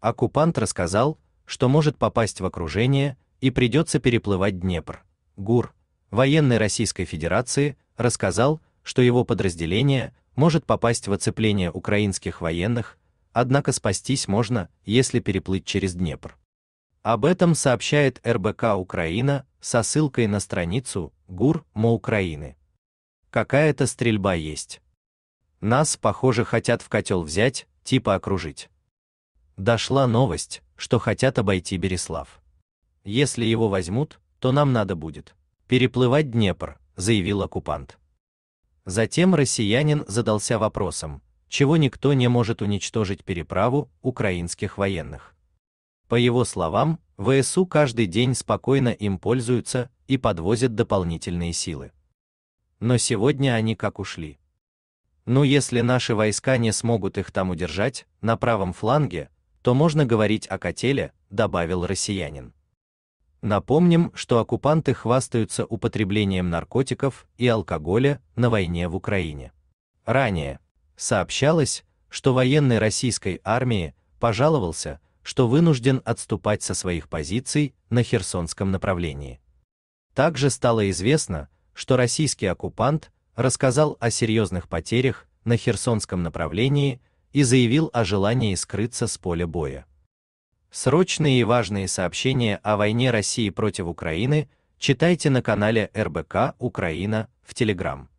Оккупант рассказал, что может попасть в окружение и придется переплывать Днепр. ГУР военной Российской Федерации рассказал, что его подразделение может попасть в оцепление украинских военных, однако спастись можно, если переплыть через Днепр. Об этом сообщает РБК Украина со ссылкой на страницу ГУР МО Украины. Какая-то стрельба есть. Нас, похоже, хотят в котел взять, типа окружить дошла новость, что хотят обойти Береслав. Если его возьмут, то нам надо будет переплывать Днепр, заявил оккупант. Затем россиянин задался вопросом, чего никто не может уничтожить переправу украинских военных. По его словам, ВСУ каждый день спокойно им пользуются и подвозят дополнительные силы. Но сегодня они как ушли. Но «Ну, если наши войска не смогут их там удержать, на правом фланге, то можно говорить о котеле, добавил россиянин. Напомним, что оккупанты хвастаются употреблением наркотиков и алкоголя на войне в Украине. Ранее сообщалось, что военный российской армии пожаловался, что вынужден отступать со своих позиций на Херсонском направлении. Также стало известно, что российский оккупант рассказал о серьезных потерях на Херсонском направлении и заявил о желании скрыться с поля боя. Срочные и важные сообщения о войне России против Украины читайте на канале РБК Украина в Телеграм.